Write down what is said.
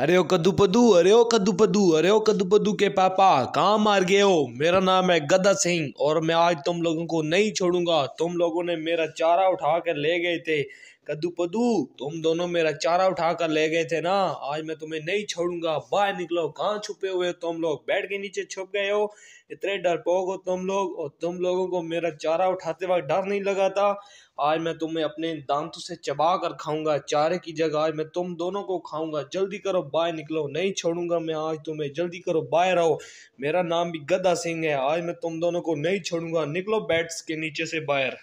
अरे ओ कद्दू पद्दू अरे ओ कद्दू पद्दू अरे ओ कद्दू पद्दू के पापा कहाँ मार गए हो मेरा नाम है गदा सिंह और मैं आज तुम लोगों को नहीं छोड़ूंगा तुम लोगों ने मेरा चारा उठा कर ले गए थे कद्दू पदू तुम दोनों मेरा चारा उठा कर ले गए थे ना आज मैं तुम्हें नहीं छोड़ूंगा बाहर निकलो कहाँ छुपे हुए तुम लोग बेड के नीचे छुप गए हो इतने डरपोक हो तुम लोग और तुम लोगों को मेरा चारा उठाते वक्त डर नहीं लगा था आज मैं तुम्हें अपने दांतों से चबा कर खाऊंगा चारे की जगह आज मैं तुम दोनों को खाऊंगा जल्दी करो बाहर निकलो नहीं छोड़ूंगा मैं आज तुम्हें जल्दी करो बाहर आओ मेरा नाम भी गद्दा सिंह है आज मैं तुम दोनों को नहीं छोड़ूंगा निकलो बैट्स के नीचे से बाहर